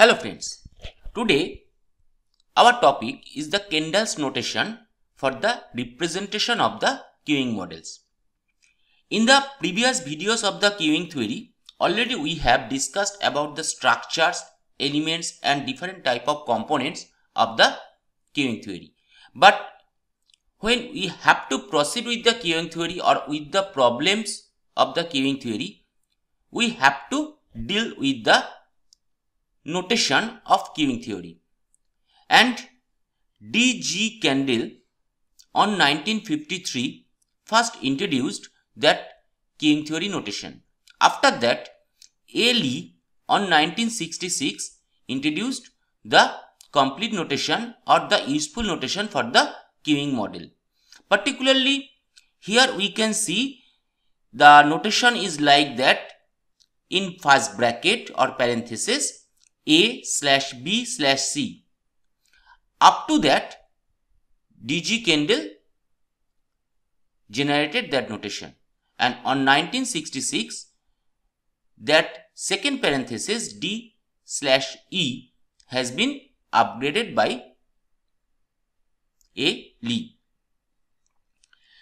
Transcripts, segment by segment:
Hello friends, today our topic is the Kendall's notation for the representation of the queuing models. In the previous videos of the queuing theory, already we have discussed about the structures, elements and different type of components of the queuing theory. But when we have to proceed with the queuing theory or with the problems of the queuing theory, we have to deal with the notation of queuing theory. And D.G. Kendall on 1953 first introduced that queuing theory notation. After that, A. Lee on 1966 introduced the complete notation or the useful notation for the queuing model. Particularly, here we can see the notation is like that in first bracket or parenthesis a slash b slash c. Up to that, D.G. Kendall generated that notation. And on 1966, that second parenthesis D slash E has been upgraded by A. Lee.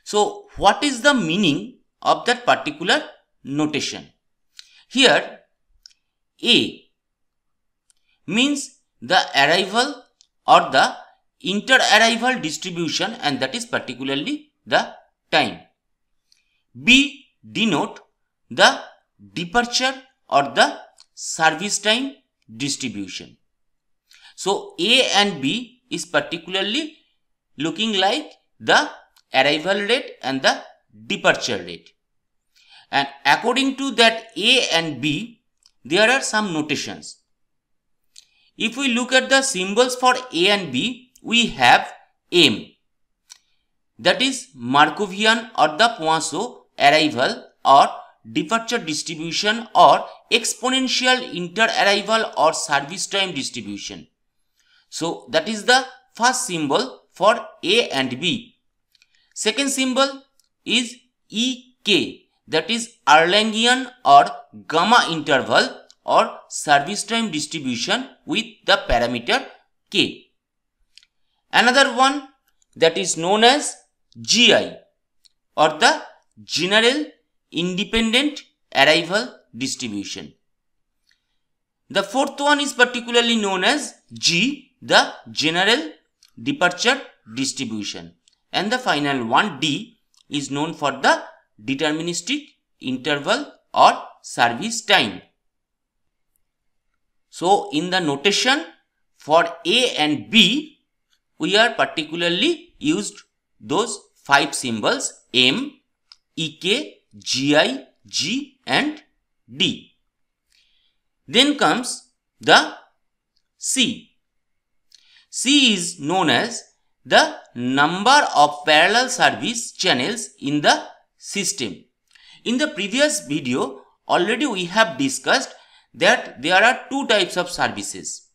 So, what is the meaning of that particular notation? Here, A means the arrival or the inter-arrival distribution and that is particularly the time. B denote the departure or the service time distribution. So A and B is particularly looking like the arrival rate and the departure rate. And according to that A and B, there are some notations. If we look at the symbols for A and B, we have M. That is Markovian or the Poisson arrival or departure distribution or exponential inter-arrival or service time distribution. So that is the first symbol for A and B. Second symbol is EK that is Erlangian or gamma interval or service time distribution with the parameter k. Another one that is known as GI or the General Independent Arrival Distribution. The fourth one is particularly known as G, the General Departure Distribution. And the final one, D, is known for the Deterministic Interval or Service Time. So in the notation for A and B, we are particularly used those five symbols M, EK, GI, G and D. Then comes the C. C is known as the number of parallel service channels in the system. In the previous video, already we have discussed that there are two types of services.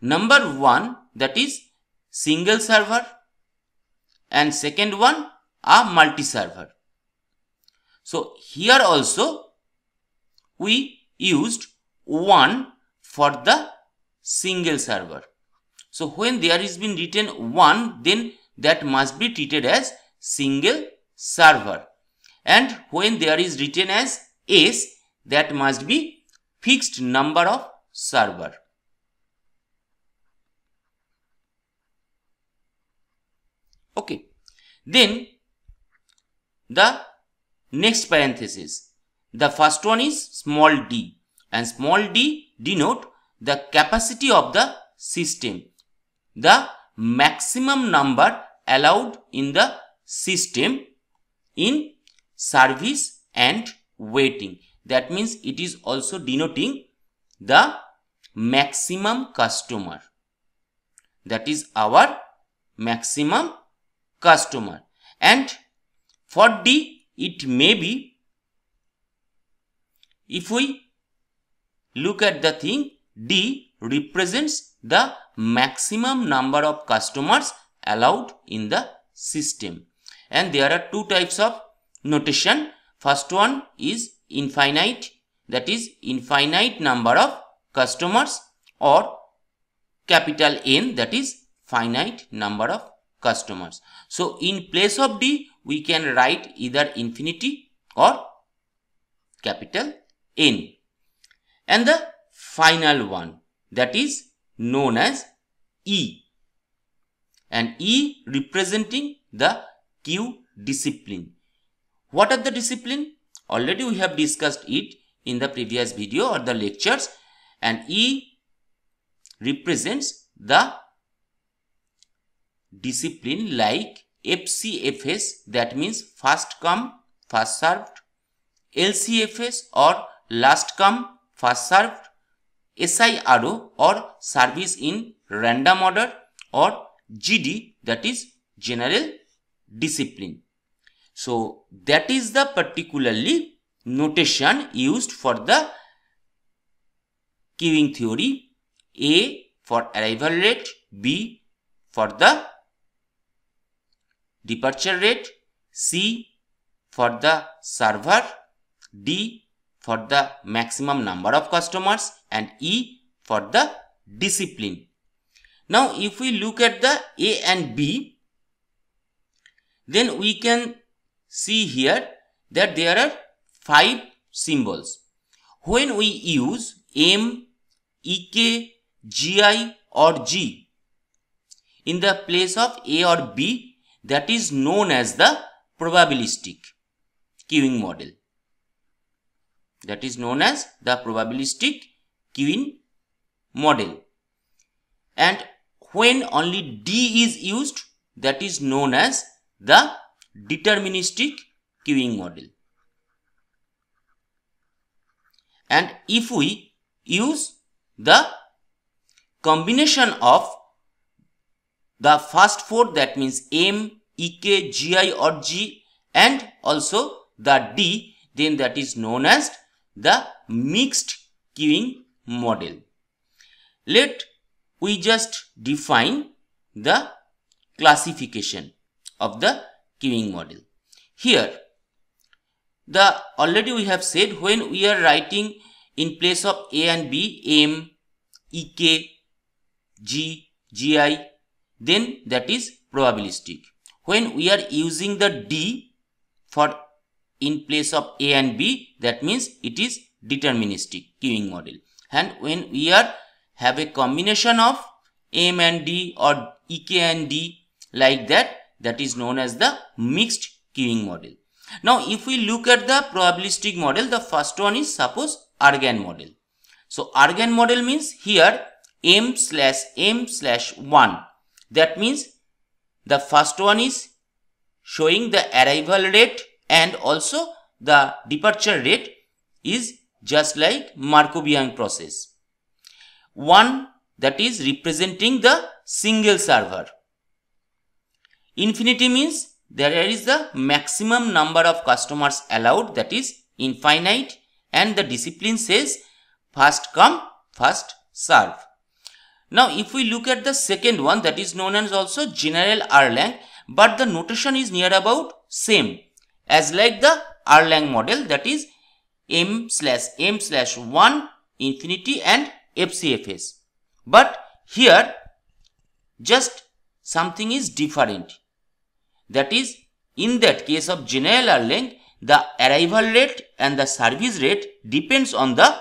Number one that is single server and second one a multi-server. So here also we used one for the single server. So when there is been written one then that must be treated as single server and when there is written as S that must be fixed number of server. Okay. Then the next parenthesis. The first one is small d and small d denote the capacity of the system. The maximum number allowed in the system in service and waiting. That means it is also denoting the maximum customer. That is our maximum customer. And for D, it may be, if we look at the thing, D represents the maximum number of customers allowed in the system. And there are two types of notation. First one is infinite that is infinite number of customers or capital N that is finite number of customers. So in place of D we can write either infinity or capital N and the final one that is known as E and E representing the Q discipline. What are the discipline? Already we have discussed it in the previous video or the lectures and E represents the discipline like FCFS that means first come first served, LCFS or last come first served, SIRO or service in random order or GD that is general discipline. So that is the particularly notation used for the queuing theory. A for arrival rate, B for the departure rate, C for the server, D for the maximum number of customers and E for the discipline. Now if we look at the A and B, then we can see here that there are five symbols. When we use M, EK, GI or G in the place of A or B that is known as the probabilistic queuing model. That is known as the probabilistic queuing model. And when only D is used that is known as the deterministic queuing model. And if we use the combination of the first four that means M, EK, GI or G and also the D then that is known as the mixed queuing model. Let we just define the classification of the queuing model. Here, the already we have said when we are writing in place of A and B, M, EK, G, GI, then that is probabilistic. When we are using the D for in place of A and B, that means it is deterministic queuing model. And when we are have a combination of M and D or EK and D like that, that is known as the mixed queuing model. Now, if we look at the probabilistic model, the first one is suppose Argan model. So, Argan model means here m slash m slash 1. That means the first one is showing the arrival rate and also the departure rate is just like Markovian process. One that is representing the single server Infinity means there is the maximum number of customers allowed that is infinite and the discipline says first come first serve. Now if we look at the second one that is known as also general Erlang but the notation is near about same as like the Erlang model that is m slash m slash 1 infinity and FCFS. But here just something is different that is, in that case of general length, the arrival rate and the service rate depends on the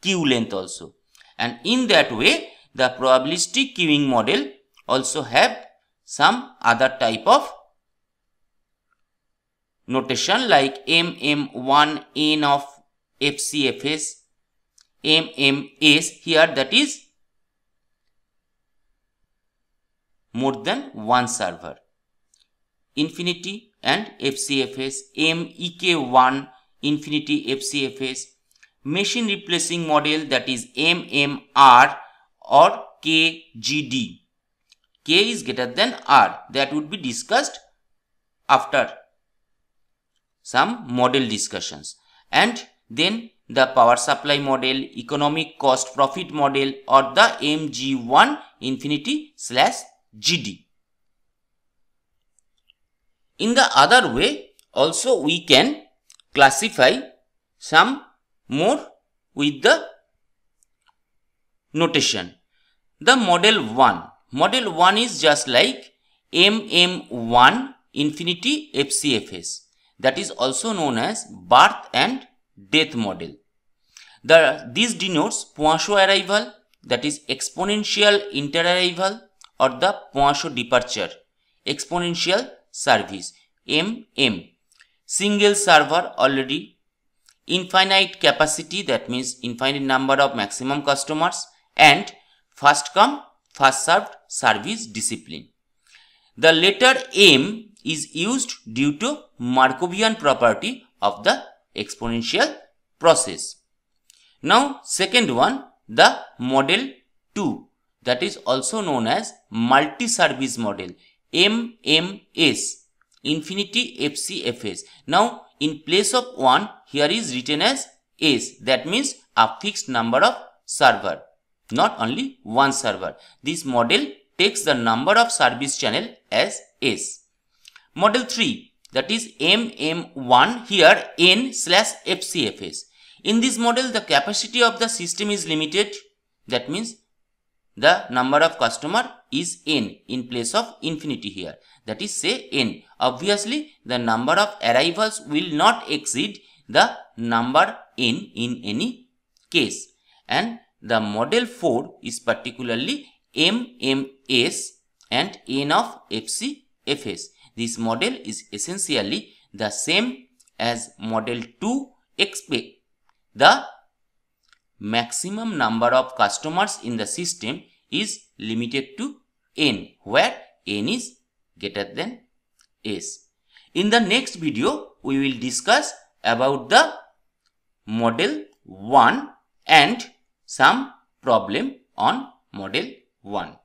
queue length also. And in that way, the probabilistic queuing model also have some other type of notation like MM1 N of FCFS, MMS here that is more than one server infinity and FCFS MEK1 infinity FCFS machine replacing model that is MMR or KGD. K is greater than R that would be discussed after some model discussions and then the power supply model, economic cost profit model or the MG1 infinity slash GD. In the other way also we can classify some more with the notation. The model 1. Model 1 is just like MM1 infinity FCFS that is also known as birth and death model. The, this denotes Poisson arrival that is exponential interarrival or the Poisson departure, exponential service MM. Single server already infinite capacity that means infinite number of maximum customers and first come first served service discipline. The letter M is used due to Markovian property of the exponential process. Now second one the model 2 that is also known as multi-service model. MMS infinity FCFS. Now in place of 1 here is written as S that means a fixed number of server not only one server. This model takes the number of service channel as S. Model 3 that is MM1 here N slash FCFS. In this model the capacity of the system is limited that means the number of customer is n in place of infinity here that is say n obviously the number of arrivals will not exceed the number n in any case and the model 4 is particularly mms and n of fcfs this model is essentially the same as model 2 expect the maximum number of customers in the system is limited to n where n is greater than s. In the next video, we will discuss about the model 1 and some problem on model 1.